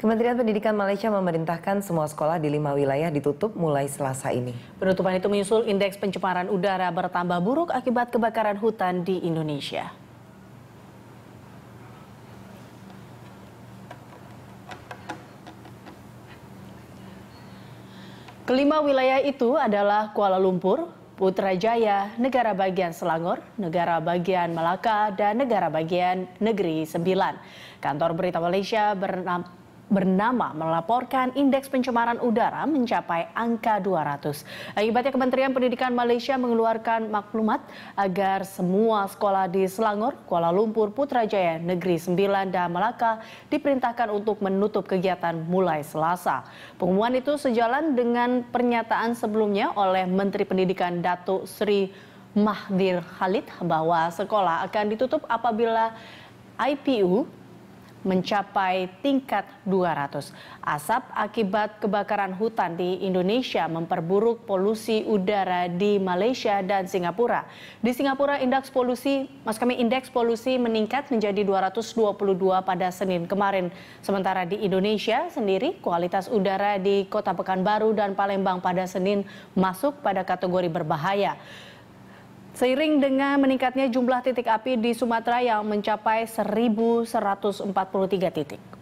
Kementerian Pendidikan Malaysia memerintahkan semua sekolah di lima wilayah ditutup mulai selasa ini. Penutupan itu menyusul indeks pencemaran udara bertambah buruk akibat kebakaran hutan di Indonesia. Kelima wilayah itu adalah Kuala Lumpur, Putrajaya, negara bagian Selangor, negara bagian Malaka, dan negara bagian Negeri Sembilan. Kantor Berita Malaysia bernama bernama melaporkan indeks pencemaran udara mencapai angka 200. Akibatnya Kementerian Pendidikan Malaysia mengeluarkan maklumat agar semua sekolah di Selangor, Kuala Lumpur, Putrajaya, Negeri Sembilan, dan Melaka diperintahkan untuk menutup kegiatan mulai Selasa. Pengumuman itu sejalan dengan pernyataan sebelumnya oleh Menteri Pendidikan Datuk Sri Mahdir Khalid bahwa sekolah akan ditutup apabila IPU mencapai tingkat 200. Asap akibat kebakaran hutan di Indonesia memperburuk polusi udara di Malaysia dan Singapura. Di Singapura indeks polusi, mas kami indeks polusi meningkat menjadi 222 pada Senin kemarin. Sementara di Indonesia sendiri kualitas udara di Kota Pekanbaru dan Palembang pada Senin masuk pada kategori berbahaya. Seiring dengan meningkatnya jumlah titik api di Sumatera yang mencapai 1.143 titik.